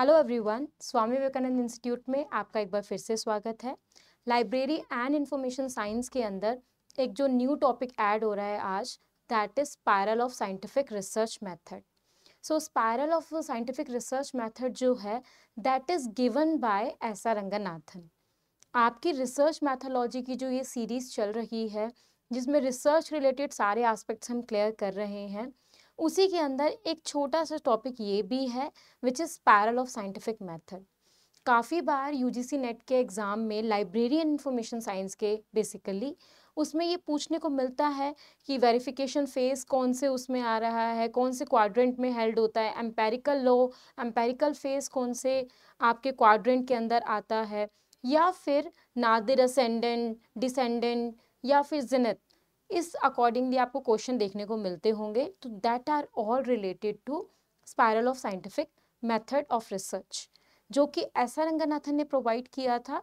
Hello everyone Swami Vivekananda institute में आपका एक बार फिर से स्वागत है लाइब्रेरी एंड इंफॉर्मेशन साइंस के अंदर एक जो न्यू टॉपिक ऐड हो रहा है आज that is spiral of scientific research method so spiral of scientific research method जो है दैट इज़ गिवन बाय ऐसा रंगनाथन आपकी रिसर्च मैथोलॉजी की जो ये सीरीज़ चल रही है जिसमें रिसर्च रिलेटेड सारे आस्पेक्ट्स हम क्लियर कर रहे हैं उसी के अंदर एक छोटा सा टॉपिक ये भी है which is spiral of scientific method काफ़ी बार यूजीसी नेट के एग्ज़ाम में लाइब्रेरी एंड साइंस के बेसिकली उसमें ये पूछने को मिलता है कि वेरिफिकेशन फेस कौन से उसमें आ रहा है कौन से क्वाड्रेंट में हेल्ड होता है एम्पेरिकल लो एम्पेरिकल फेस कौन से आपके क्वाड्रेंट के अंदर आता है या फिर नादिर असेंडेंट डिसेंडेंट या फिर जिनत इस अकॉर्डिंगली आपको क्वेश्चन देखने को मिलते होंगे तो that are all related to spiral of scientific method of research जो कि एस आर रंगनाथन ने प्रोवाइड किया था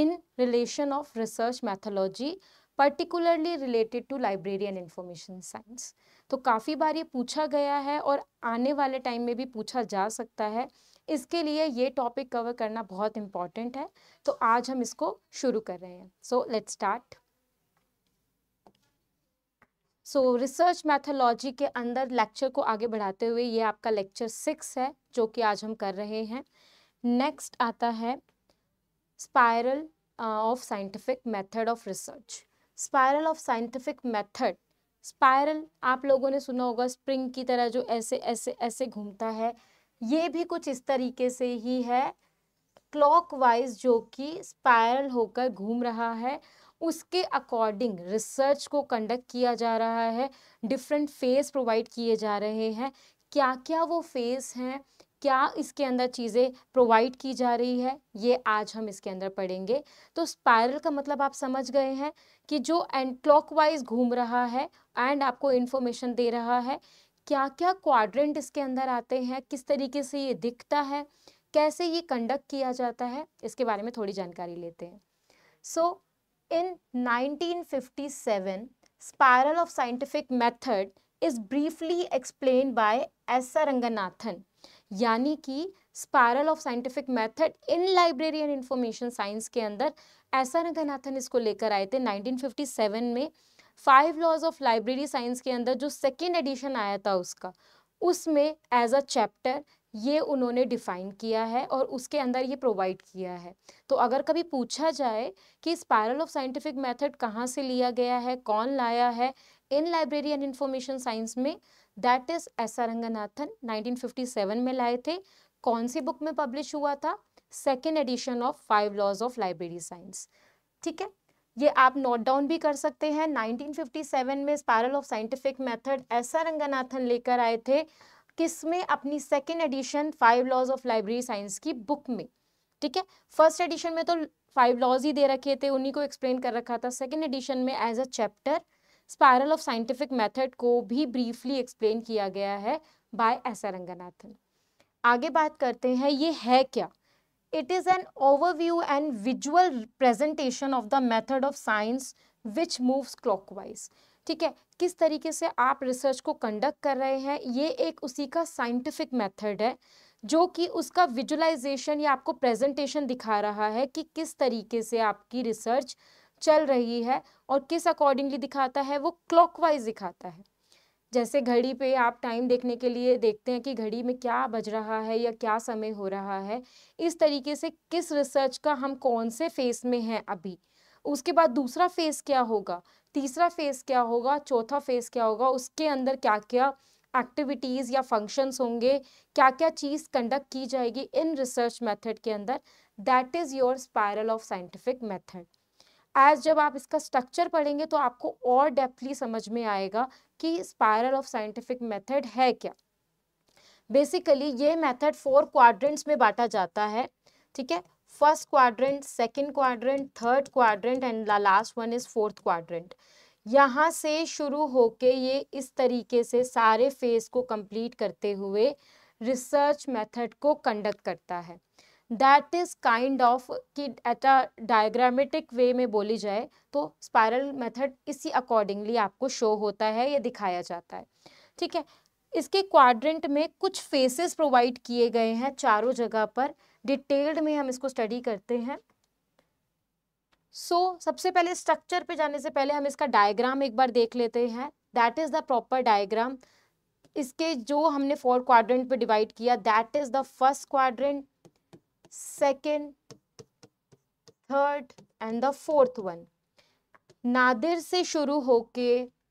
in relation of research methodology particularly related to library and information science तो काफ़ी बार ये पूछा गया है और आने वाले टाइम में भी पूछा जा सकता है इसके लिए ये टॉपिक कवर करना बहुत इम्पॉर्टेंट है तो आज हम इसको शुरू कर रहे हैं so let's start so research methodology के अंदर लेक्चर को आगे बढ़ाते हुए ये आपका लेक्चर सिक्स है जो कि आज हम कर रहे हैं नेक्स्ट आता है spiral of scientific method of research spiral of scientific method spiral आप लोगों ने सुना होगा स्प्रिंग की तरह जो ऐसे ऐसे ऐसे घूमता है ये भी कुछ इस तरीके से ही है क्लॉकवाइज जो कि स्पायरल होकर घूम रहा है उसके अकॉर्डिंग रिसर्च को कंडक्ट किया जा रहा है डिफरेंट फेज प्रोवाइड किए जा रहे हैं क्या क्या वो फेज़ हैं क्या इसके अंदर चीज़ें प्रोवाइड की जा रही है ये आज हम इसके अंदर पढ़ेंगे तो स्पायरल का मतलब आप समझ गए हैं कि जो एंड क्लॉकवाइज घूम रहा है एंड आपको इन्फॉर्मेशन दे रहा है क्या क्या क्वाड्रेंट इसके अंदर आते हैं किस तरीके से ये दिखता है कैसे ये कंडक्ट किया जाता है इसके बारे में थोड़ी जानकारी लेते हैं सो so, In 1957, spiral of scientific method is briefly explained by S. Ranganathan. यानी कि spiral of scientific method in library and information science के अंदर एस रंगनाथन इसको लेकर आए थे 1957 में five laws of library science के अंदर जो सेकेंड एडिशन आया था उसका उसमें एज अ चैप्टर ये उन्होंने डिफाइन किया है और उसके अंदर ये प्रोवाइड किया है तो अगर कभी पूछा जाए कि स्पायरल ऑफ साइंटिफिक मेथड कहाँ से लिया गया है कौन लाया है in library and information science में that is S R Ranganathan 1957 में लाए थे कौन सी बुक में पब्लिश हुआ था second edition of five laws of library science ठीक है ये आप नोट डाउन भी कर सकते हैं 1957 में spiral of scientific method S R Ranganathan लेकर आए थे किस में अपनी second edition five laws of library science की बुक में ठीक है फर्स्ट एडिशन में तो फाइव लॉज ही दे रखे थे उन्हीं को एक्सप्लेन कर रखा था सेकेंड एडिशन में as a chapter spiral of scientific method को भी ब्रीफली एक्सप्लेन किया गया है बाय एस रंगनाथन आगे बात करते हैं ये है क्या it is an overview and visual presentation of the method of science which moves clockwise ठीक है किस तरीके से आप रिसर्च को कंडक्ट कर रहे हैं ये एक उसी का साइंटिफिक मेथड है जो कि उसका विजुलाइजेशन या आपको प्रेजेंटेशन दिखा रहा है कि किस तरीके से आपकी रिसर्च चल रही है और किस अकॉर्डिंगली दिखाता है वो क्लॉकवाइज दिखाता है जैसे घड़ी पे आप टाइम देखने के लिए देखते हैं कि घड़ी में क्या बज रहा है या क्या समय हो रहा है इस तरीके से किस रिसर्च का हम कौन से फेस में हैं अभी उसके बाद दूसरा फेस क्या होगा तीसरा फेज़ क्या होगा चौथा फेज़ क्या होगा उसके अंदर क्या क्या एक्टिविटीज़ या फंक्शंस होंगे क्या क्या चीज़ कंडक्ट की जाएगी इन रिसर्च मेथड के अंदर that is your spiral of scientific method as जब आप इसका स्ट्रक्चर पढ़ेंगे तो आपको और डेप्थली समझ में आएगा कि स्पायरल ऑफ साइंटिफिक मेथड है क्या बेसिकली ये मेथड फोर क्वाड्रेंट्स में बांटा जाता है ठीक है first quadrant second quadrant third quadrant and last one is fourth quadrant यहाँ से शुरू होके ये इस तरीके से सारे फेज को कंप्लीट करते हुए रिसर्च मेथड को कंडक्ट करता है दैट इज़ काइंड ऑफ कि एट अ डायग्रामेटिक वे में बोली जाए तो स्पायरल मेथड इसी अकॉर्डिंगली आपको शो होता है या दिखाया जाता है ठीक है इसके क्वाड्रेंट में कुछ फेसेस प्रोवाइड किए गए हैं चारों जगह पर डिटेल्ड में हम इसको स्टडी करते हैं सो so, सबसे पहले स्ट्रक्चर पे जाने से पहले हम इसका डायग्राम एक बार देख लेते हैं that is the proper diagram इसके जो हमने फोर क्वाड्रेंट पे डिवाइड किया that is the first quadrant second third and the fourth one nadir से शुरू होके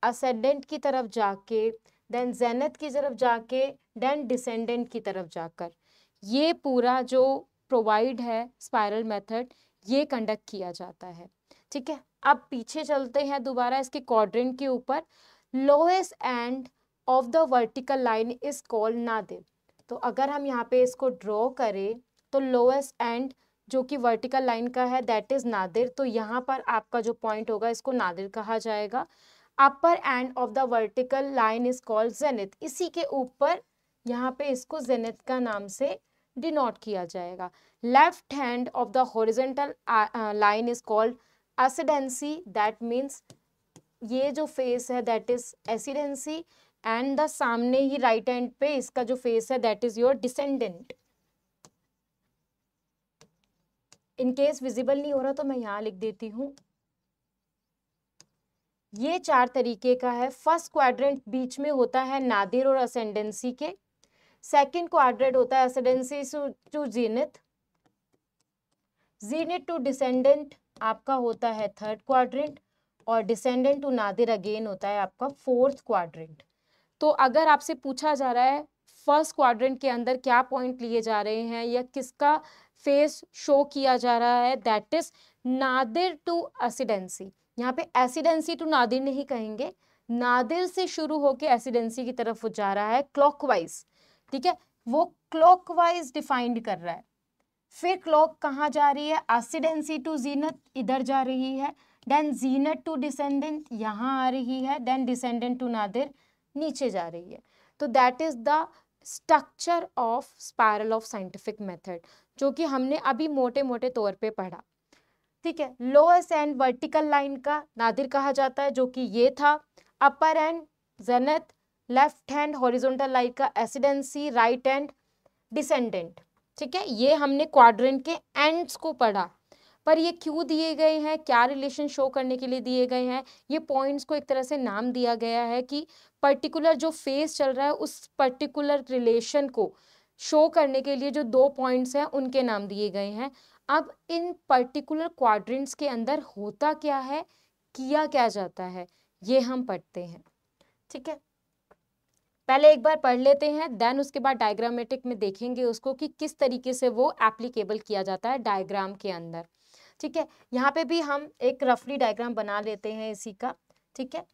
असेंडेंट की तरफ जाके देन जैनत की तरफ जाके देन डिसेंडेंट की तरफ जाकर ये पूरा जो प्रोवाइड है स्पायरल मेथड ये कंडक्ट किया जाता है ठीक है अब पीछे चलते हैं दोबारा इसके क्वाड्रेंट के ऊपर lowest end of the vertical line is called nadir तो अगर हम यहाँ पे इसको ड्रॉ करें तो लोएस्ट एंड जो कि वर्टिकल लाइन का है दैट इज़ नादिर तो यहाँ पर आपका जो पॉइंट होगा इसको नादिर कहा जाएगा upper end of the vertical line is called zenith इसी के ऊपर यहाँ पे इसको जेनिथ का नाम से डिनोट किया जाएगा left hand of the horizontal line is called ascendancy that means ये जो फेस है that is ascendancy and the सामने ही राइट right हैंड पे इसका जो फेस है that is your descendant in case visible नहीं हो रहा तो मैं यहां लिख देती हूं ये चार तरीके का है फर्स्ट क्वाड्रेंट बीच में होता है नादिर और असेंडेंसी के सेकेंड क्वाड्रेट होता है ascendancy to zenith zenith to descendant आपका होता है थर्ड क्वाड्रेंट और डिसेंडेंट टू नादिर अगेन होता है आपका फोर्थ क्वाड्रेंट तो अगर आपसे पूछा जा रहा है फर्स्ट क्वाड्रेंट के अंदर क्या पॉइंट लिए जा रहे हैं या किसका फेस शो किया जा रहा है that is nadir to ascendancy यहाँ पे एसिडेंसी टू नादिर नहीं कहेंगे नादिर से शुरू होकर एसिडेंसी की तरफ जा रहा है क्लॉकवाइज ठीक है वो क्लॉकवाइज डिफाइंड कर रहा है फिर क्लॉक कहाँ जा रही है एसिडेंसी टू जीनत इधर जा रही है देन जीनत टू डिसेंडेंट यहाँ आ रही है देन डिसेंडेंट टू नादिर नीचे जा रही है तो that is the structure of spiral of scientific method जो कि हमने अभी मोटे मोटे तौर पे पढ़ा ठीक है लोअस्ट एंड वर्टिकल लाइन का नादिर कहा जाता है जो कि ये था upper end zenith left hand horizontal line का एसिडेंसी राइट हैंड डिसेंडेंट ठीक है ये हमने क्वाड्रेंट के एंड्स को पढ़ा पर ये क्यों दिए गए हैं क्या रिलेशन शो करने के लिए दिए गए हैं ये पॉइंट्स को एक तरह से नाम दिया गया है कि पर्टिकुलर जो फेस चल रहा है उस पर्टिकुलर रिलेशन को शो करने के लिए जो दो पॉइंट्स हैं उनके नाम दिए गए हैं अब इन पर्टिकुलर क्वाड्रेंट्स के अंदर होता क्या है किया क्या जाता है ये हम पढ़ते हैं ठीक है पहले एक बार पढ़ लेते हैं देन उसके बाद डायग्रामेटिक में देखेंगे उसको कि किस तरीके से वो एप्लीकेबल किया जाता है डायग्राम के अंदर ठीक है यहाँ पे भी हम एक रफली डायग्राम बना लेते हैं इसी का ठीक है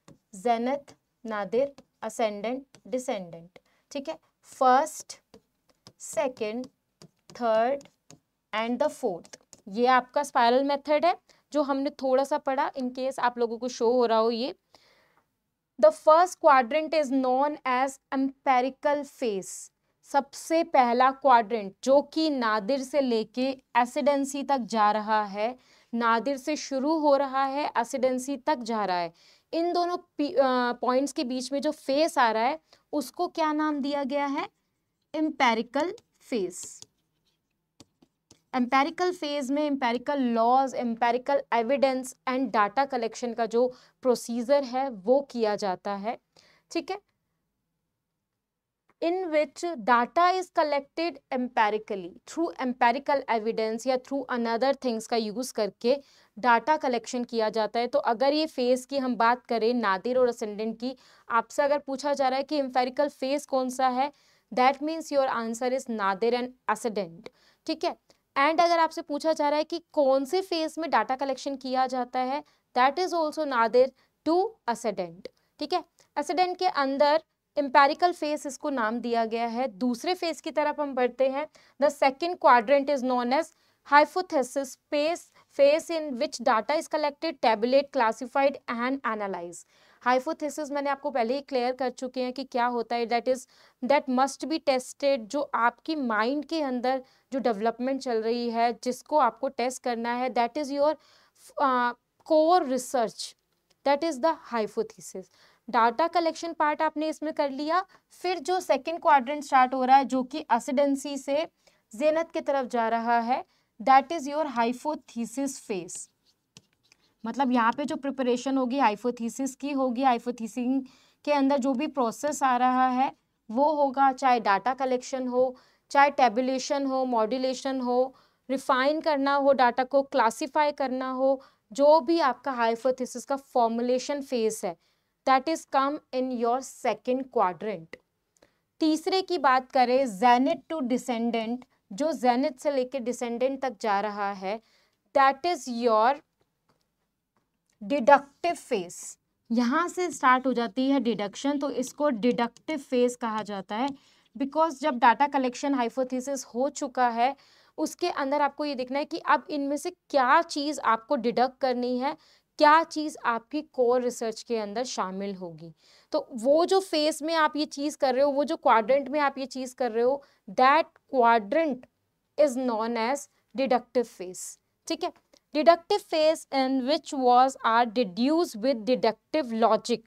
जेनथ नादिर असेंडेंट डिसेंडेंट ठीक है first second third and the fourth ये आपका स्पायरल मेथड है जो हमने थोड़ा सा पढ़ा इनकेस आप लोगों को शो हो रहा हो ये the first quadrant is known as empirical phase सबसे पहला क्वाड्रेंट जो कि नादिर से लेके एसिडेंसी तक जा रहा है नादिर से शुरू हो रहा है एसिडेंसी तक जा रहा है इन दोनों पॉइंट्स के बीच में जो फेस आ रहा है उसको क्या नाम दिया गया है एम्पेरिकल फेस एम्पेरिकल फेज में empirical laws empirical evidence and data collection का जो प्रोसीजर है वो किया जाता है ठीक है in which data is collected empirically through empirical evidence या थ्रू अनदर थिंग्स का यूज करके डाटा कलेक्शन किया जाता है तो अगर ये फेज की हम बात करें नादिर और असेंडेंट की आपसे अगर पूछा जा रहा है कि एम्पेरिकल फेज कौन सा है that means your answer is nadir and ascendant ठीक है एंड अगर आपसे पूछा जा रहा है कि कौन से फेज में डाटा कलेक्शन किया जाता है that is also nadir to ascendant ठीक है असेडेंट के अंदर एम्पेरिकल फेस इसको नाम दिया गया है दूसरे फेज की तरफ हम बढ़ते हैं the second quadrant is known as hypothesis space phase in which data is collected tabulate classified and analyse hypothesis मैंने आपको पहले ही क्लियर कर चुके हैं कि क्या होता है that is that must be tested जो आपकी माइंड के अंदर जो डेवलपमेंट चल रही है जिसको आपको टेस्ट करना है that is your core research that is the hypothesis data collection part आपने इसमें कर लिया फिर जो सेकेंड क्वाड्रेंट स्टार्ट हो रहा है जो कि असिडेंसी से जेनत की तरफ जा रहा है that is your hypothesis phase मतलब यहाँ पे जो प्रिपरेशन होगी हाइफोथीसिस की होगी हाइफोथीसिंग के अंदर जो भी प्रोसेस आ रहा है वो होगा चाहे डाटा कलेक्शन हो चाहे टेबुलेशन हो मॉड्यूलेशन हो रिफाइन करना हो डाटा को क्लासिफाई करना हो जो भी आपका हाइफोथीसिस का फॉर्मुलेशन फेज है that is come in your second quadrant तीसरे की बात करें जेनेट टू डिसेंडेंट जो जेनिथ से लेकर डिसेंडेंट तक जा रहा है that is your deductive phase यहाँ से स्टार्ट हो जाती है डिडक्शन तो इसको डिडक्टिव फेस कहा जाता है बिकॉज जब डाटा कलेक्शन हाइपोथेसिस हो चुका है उसके अंदर आपको ये देखना है कि अब इनमें से क्या चीज़ आपको डिडक्ट करनी है क्या चीज़ आपकी कोर रिसर्च के अंदर शामिल होगी तो वो जो फेस में आप ये चीज़ कर रहे हो वो जो क्वाड्रेंट में आप ये चीज़ कर रहे हो that quadrant is known as deductive phase ठीक है deductive phase in which was are deduce with deductive logic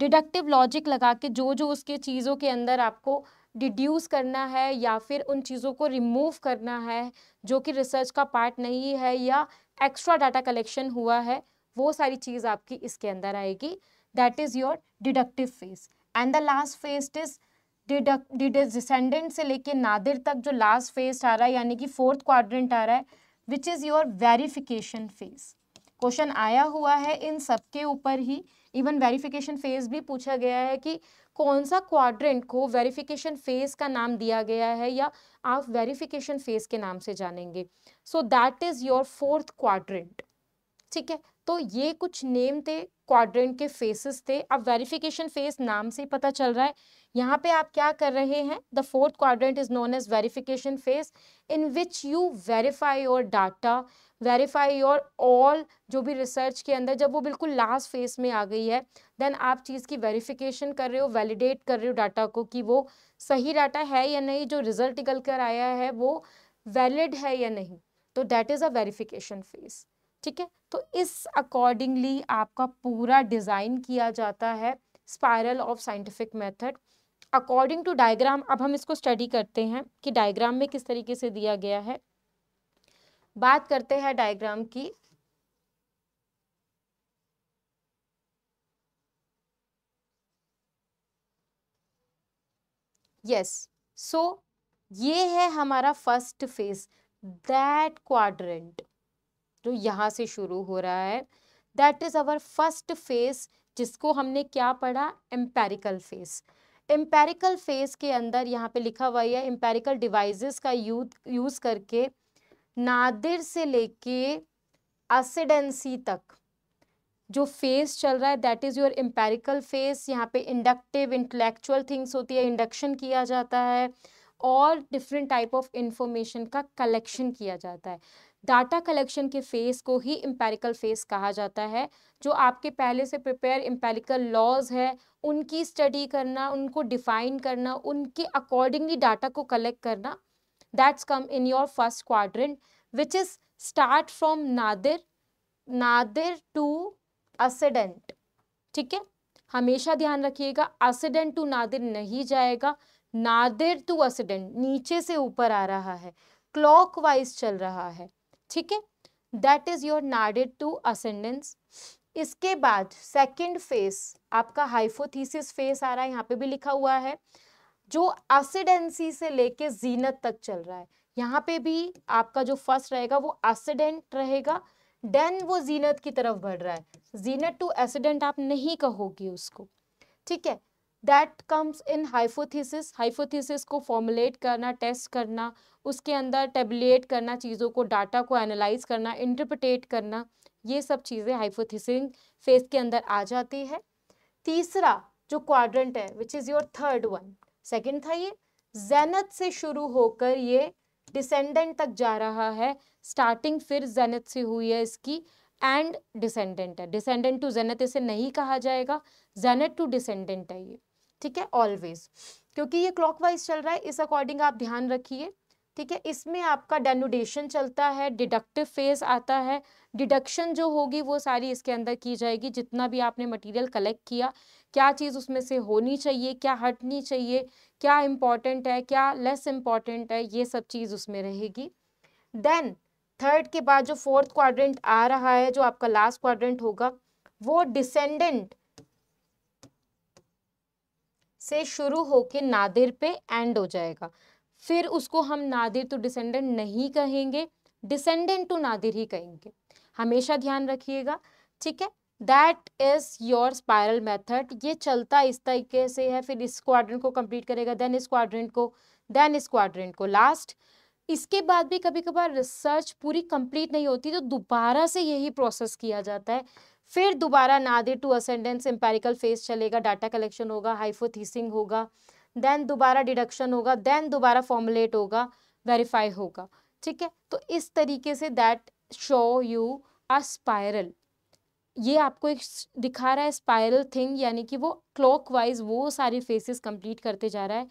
deductive logic लगा के जो जो उसके चीज़ों के अंदर आपको डिड्यूस करना है या फिर उन चीज़ों को रिमूव करना है जो कि रिसर्च का पार्ट नहीं है या एक्स्ट्रा डाटा कलेक्शन हुआ है वो सारी चीज़ आपकी इसके अंदर आएगी that is your deductive phase and the last phase is deduct descendant से लेके नादिर तक जो लास्ट फेज आ रहा है यानी कि फोर्थ क्वाड्रेंट आ रहा है which is your verification phase question आया हुआ है इन सब के ऊपर ही इवन वेरिफिकेशन फेज भी पूछा गया है कि कौन सा क्वाड्रेंट को वेरिफिकेशन फेज का नाम दिया गया है या आप वेरिफिकेशन फेज के नाम से जानेंगे so that is your fourth quadrant ठीक है तो ये कुछ नेम थे क्वाड्रेंट के फेसेस थे अब वेरिफिकेशन फेस नाम से पता चल रहा है यहाँ पे आप क्या कर रहे हैं the fourth quadrant is known as verification phase in which you verify your data verify your all जो भी रिसर्च के अंदर जब वो बिल्कुल लास्ट फेस में आ गई है देन आप चीज़ की वेरिफिकेशन कर रहे हो वैलिडेट कर रहे हो डाटा को कि वो सही डाटा है या नहीं जो रिजल्ट निकल कर आया है वो वैलिड है या नहीं तो that is a verification phase ठीक है तो इस अकॉर्डिंगली आपका पूरा डिज़ाइन किया जाता है spiral of scientific method according to diagram अब हम इसको स्टडी करते हैं कि डायग्राम में किस तरीके से दिया गया है बात करते हैं डायग्राम की यस yes. सो so, ये है हमारा फर्स्ट फेज दैट क्वाड्रेंट जो यहाँ से शुरू हो रहा है that is our first phase जिसको हमने क्या पढ़ा एम्पेरिकल फेस एम्पेरिकल फेस के अंदर यहाँ पे लिखा हुआ है एम्पेरिकल डिवाइसेस का यूज यूज़ करके नादिर से लेके असिडेंसी तक जो फेस चल रहा है that is your empirical phase यहाँ पे इंडक्टिव इंटेलेक्चुअल थिंग्स होती है इंडक्शन किया जाता है और डिफरेंट टाइप ऑफ इंफॉर्मेशन का कलेक्शन किया जाता है डाटा कलेक्शन के फेस को ही इम्पेरिकल फेस कहा जाता है जो आपके पहले से प्रिपेयर एम्पेरिकल लॉज है उनकी स्टडी करना उनको डिफाइन करना उनके अकॉर्डिंगली डाटा को कलेक्ट करना that's come in your first quadrant which is start from nadir nadir to ascendant ठीक है हमेशा ध्यान रखिएगा असिडेंट टू नादिर नहीं जाएगा नादिर टू असिडेंट नीचे से ऊपर आ रहा है क्लॉकवाइज चल रहा है ठीक है that is your nadir to ascendance इसके बाद सेकंड फेस आपका हाइफोथीसिस फेस आ रहा है यहाँ पे भी लिखा हुआ है जो असिडेंसी से लेके जीनत तक चल रहा है यहाँ पे भी आपका जो फर्स्ट रहेगा वो एसिडेंट रहेगा देन वो जीनत की तरफ बढ़ रहा है जीनत टू एसिडेंट आप नहीं कहोगे उसको ठीक है that comes in hypothesis hypothesis को फॉर्मुलेट करना टेस्ट करना उसके अंदर टेबलेट करना चीज़ों को डाटा को एनालाइज करना इंटरप्रटेट करना ये सब चीज़ें हाइपोथीसिंग फेज के अंदर आ जाती है तीसरा जो क्वाड्रेंट है which is your third one second था ये जैनत से शुरू होकर ये डिसेंडेंट तक जा रहा है स्टार्टिंग फिर जैनत से हुई है इसकी एंड डिसेंडेंट है डिसेंडेंट टू जैनत इसे नहीं कहा जाएगा जैनत टू डिसेंडेंट है ये ठीक है ऑलवेज क्योंकि ये क्लॉकवाइज चल रहा है इस अकॉर्डिंग आप ध्यान रखिए ठीक है इसमें आपका डेनुडेशन चलता है डिडक्टिव फेज आता है डिडक्शन जो होगी वो सारी इसके अंदर की जाएगी जितना भी आपने मटेरियल कलेक्ट किया क्या चीज़ उसमें से होनी चाहिए क्या हटनी चाहिए क्या इम्पॉर्टेंट है क्या लेस इम्पॉर्टेंट है ये सब चीज़ उसमें रहेगी देन थर्ड के बाद जो फोर्थ क्वाड्रेंट आ रहा है जो आपका लास्ट क्वाड्रेंट होगा वो डिसेंडेंट से शुरू होके नादिर पे एंड हो जाएगा फिर उसको हम नादिर टू तो डिसेंडेंट नहीं कहेंगे डिसेंडेंट टू तो नादिर ही कहेंगे हमेशा ध्यान रखिएगा ठीक है that is your spiral method ये चलता इस तरीके से है फिर इस क्वाड्रेंट को कंप्लीट करेगा देन इस क्वाड्रेंट को देन इस क्वाड्रेंट को लास्ट इसके बाद भी कभी कभार रिसर्च पूरी कंप्लीट नहीं होती तो दोबारा से यही प्रोसेस किया जाता है फिर दोबारा nadir to ascendance empirical phase चलेगा डाटा कलेक्शन होगा हाइफोथीसिंग होगा देन दोबारा डिडक्शन होगा देन दोबारा फॉर्मुलेट होगा वेरीफाई होगा ठीक है तो इस तरीके से that show you a spiral ये आपको एक दिखा रहा है स्पायरल थिंग यानी कि वो क्लॉक वाइज वो सारी फेसेस कंप्लीट करते जा रहा है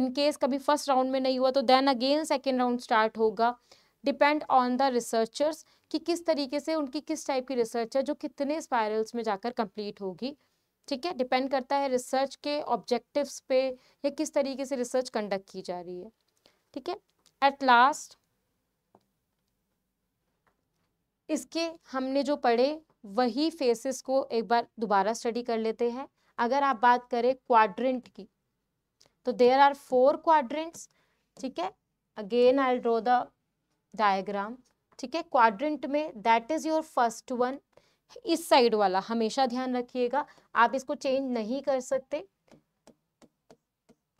इन केस कभी फर्स्ट राउंड में नहीं हुआ तो then again second round start होगा डिपेंड ऑन द रिसर्चर्स कि किस तरीके से उनकी किस टाइप की रिसर्च है जो कितने स्पायरल्स में जाकर कंप्लीट होगी ठीक है डिपेंड करता है रिसर्च के ऑब्जेक्टिव्स पे या किस तरीके से रिसर्च कंडक्ट की जा रही है ठीक है एट लास्ट इसके हमने जो पढ़े वही फेसेस को एक बार दोबारा स्टडी कर लेते हैं अगर आप बात करें क्वाड्रेंट की तो देर आर फोर क्वाड्रेंट्स ठीक है again I draw the diagram ठीक है क्वाड्रेंट में that is your first one इस साइड वाला हमेशा ध्यान रखिएगा आप इसको चेंज नहीं कर सकते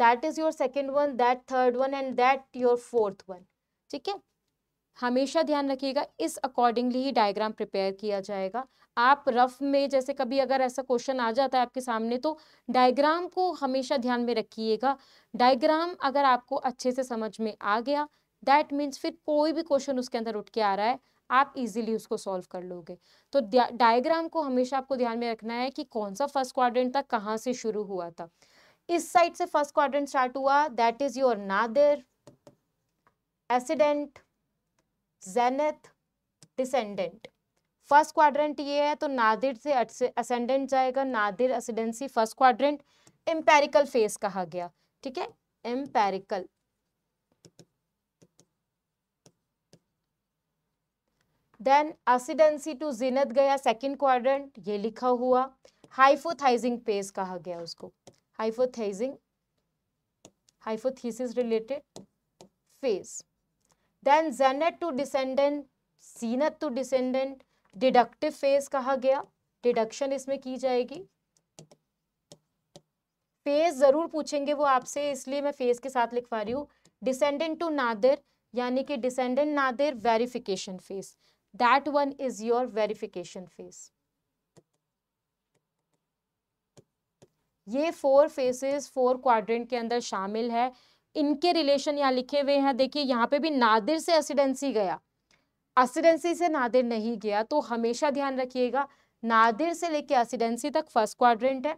that is your second one that third one and that your fourth one ठीक है हमेशा ध्यान रखिएगा इस अकॉर्डिंगली ही डायग्राम प्रिपेयर किया जाएगा आप रफ में जैसे कभी अगर ऐसा क्वेश्चन आ जाता है आपके सामने तो डायग्राम को हमेशा ध्यान में रखिएगा डायग्राम अगर आपको अच्छे से समझ में आ गया दैट मीन्स फिर कोई भी क्वेश्चन उसके अंदर उठ के आ रहा है आप इजीली उसको सॉल्व कर लोगे तो डायग्राम को हमेशा आपको ध्यान में रखना है कि कौन सा फर्स्ट क्वाड्रेंट था कहाँ से शुरू हुआ था इस साइड से फर्स्ट क्वाड्रेंट स्टार्ट हुआ that is your nadir ascendant zenith descendant first quadrant ये है तो नादिर से असेंडेंट जाएगा nadir ascendancy first quadrant empirical phase कहा गया ठीक है empirical then ascendancy to zenith गया सेकेंड क्वारंट ये लिखा हुआ हाइफोथाइजिंग पेज कहा गया उसको hypothesising hypothesis related phase then zenith to descendant zenith to descendant deductive phase कहा गया डिडक्शन इसमें की जाएगी फेज ज़रूर पूछेंगे वो आपसे इसलिए मैं फेज के साथ लिखवा रही हूँ डिसेंडेंट टू नादिर यानी कि descendant nadir verification phase that one is your verification phase ये फोर फेसेस फोर क्वाड्रेंट के अंदर शामिल है इनके रिलेशन यहाँ लिखे हुए हैं देखिए यहाँ पे भी नादिर से एसिडेंसी गया एसिडेंसी से नादिर नहीं गया तो हमेशा ध्यान रखिएगा नादिर से लेके एसिडेंसी तक फर्स्ट क्वाड्रेंट है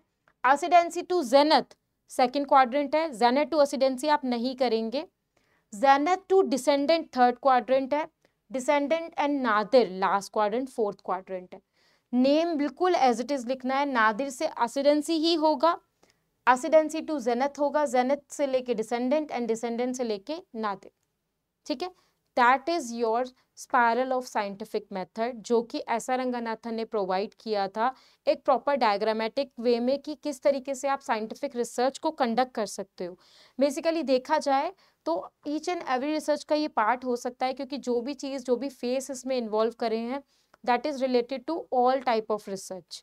ascendancy to zenith second quadrant है जेनेथ टू एसिडेंसी आप नहीं करेंगे zenith to descendant third quadrant है descendant and nadir last quadrant fourth quadrant है नेम बिल्कुल एज इट इज लिखना है नादिर से असिडेंसी ही होगा असिडेंसी टू जेनेथ होगा जेनेथ से लेके डिसेंडेंट एंड डिसेंडेंट से लेके नादिर ठीक है that is your spiral of scientific method जो कि एस आर रंगानाथन ने प्रोवाइड किया था एक प्रॉपर डायग्रामेटिक वे में कि किस तरीके से आप साइंटिफिक रिसर्च को कंडक्ट कर सकते हो बेसिकली देखा जाए तो ईच एंड एवरी रिसर्च का ये पार्ट हो सकता है क्योंकि जो भी चीज़ जो भी फेस इसमें इन्वॉल्व करे हैं that is related to all type of research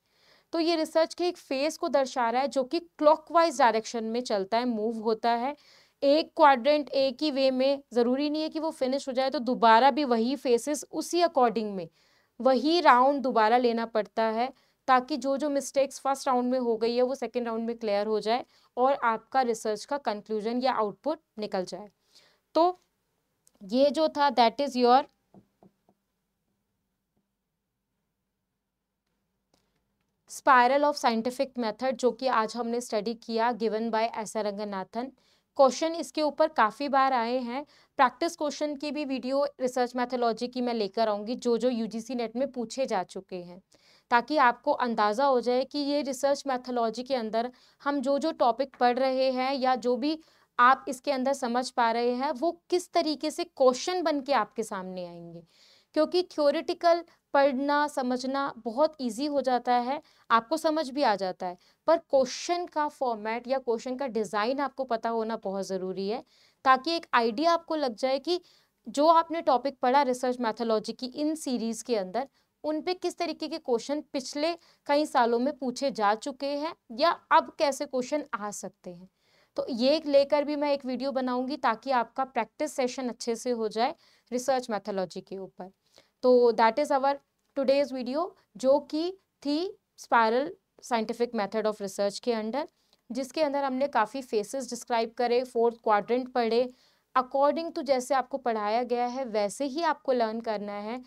तो ये रिसर्च के एक फेस को दर्शा रहा है जो कि क्लॉकवाइज डायरेक्शन में चलता है मूव होता है एक क्वाड्रेंट एक ही वे में ज़रूरी नहीं है कि वो फिनिश हो जाए तो दोबारा भी वही फेसेस उसी अकॉर्डिंग में वही राउंड दोबारा लेना पड़ता है ताकि जो जो मिस्टेक्स फर्स्ट राउंड में हो गई है वो सेकेंड राउंड में क्लियर हो जाए और आपका रिसर्च का कंक्लूजन या आउटपुट निकल जाए तो ये जो था that is your spiral of scientific method जो कि आज हमने स्टडी किया given by A Ranganathan question इसके ऊपर काफ़ी बार आए हैं प्रैक्टिस क्वेश्चन की भी वीडियो रिसर्च मैथोलॉजी की मैं लेकर आऊँगी जो जो यूजीसी नेट में पूछे जा चुके हैं ताकि आपको अंदाज़ा हो जाए कि ये रिसर्च मैथोलॉजी के अंदर हम जो जो टॉपिक पढ़ रहे हैं या जो भी आप इसके अंदर समझ पा रहे हैं वो किस तरीके से क्वेश्चन बन के आपके सामने आएंगे क्योंकि थ्योरिटिकल पढ़ना समझना बहुत इजी हो जाता है आपको समझ भी आ जाता है पर क्वेश्चन का फॉर्मेट या क्वेश्चन का डिज़ाइन आपको पता होना बहुत ज़रूरी है ताकि एक आइडिया आपको लग जाए कि जो आपने टॉपिक पढ़ा रिसर्च मैथोलॉजी की इन सीरीज़ के अंदर उन पे किस तरीके के क्वेश्चन पिछले कई सालों में पूछे जा चुके हैं या अब कैसे क्वेश्चन आ सकते हैं तो ये लेकर भी मैं एक वीडियो बनाऊंगी ताकि आपका प्रैक्टिस सेशन अच्छे से हो जाए रिसर्च मैथोलॉजी के ऊपर तो that is our today's video जो कि थी spiral scientific method of research के अंडर जिसके अंदर हमने काफ़ी फेसेस डिस्क्राइब करे फोर्थ क्वाड्रेंट पढ़े अकॉर्डिंग टू जैसे आपको पढ़ाया गया है वैसे ही आपको लर्न करना है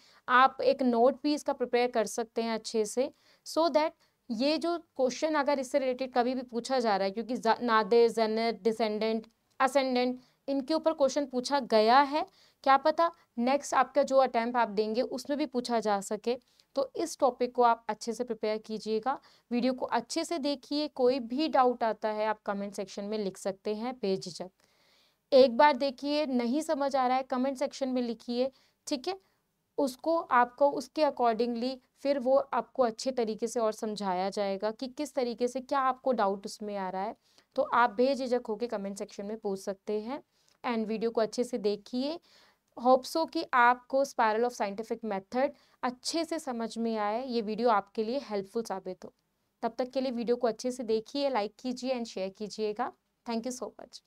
आप एक नोट भी इसका प्रिपेयर कर सकते हैं अच्छे से सो so दैट ये जो क्वेश्चन अगर इससे रिलेटेड कभी भी पूछा जा रहा है क्योंकि नादे जनर डिसेंडेंट असेंडेंट इनके ऊपर क्वेश्चन पूछा गया है क्या पता नेक्स्ट आपका जो अटैम्प आप देंगे उसमें भी पूछा जा सके तो इस टॉपिक को आप अच्छे से प्रिपेयर कीजिएगा वीडियो को अच्छे से देखिए कोई भी डाउट आता है आप कमेंट सेक्शन में लिख सकते हैं बेझिझक एक बार देखिए नहीं समझ आ रहा है कमेंट सेक्शन में लिखिए ठीक है उसको आपको उसके अकॉर्डिंगली फिर वो आपको अच्छे तरीके से और समझाया जाएगा कि किस तरीके से क्या आपको डाउट उसमें आ रहा है तो आप बेझिझक होकर कमेंट सेक्शन में पूछ सकते हैं एंड वीडियो को अच्छे से देखिए होप्सो कि आपको स्पायरल ऑफ साइंटिफिक मेथड अच्छे से समझ में आए ये वीडियो आपके लिए हेल्पफुल साबित हो तब तक के लिए वीडियो को अच्छे से देखिए लाइक कीजिए एंड शेयर कीजिएगा थैंक यू सो मच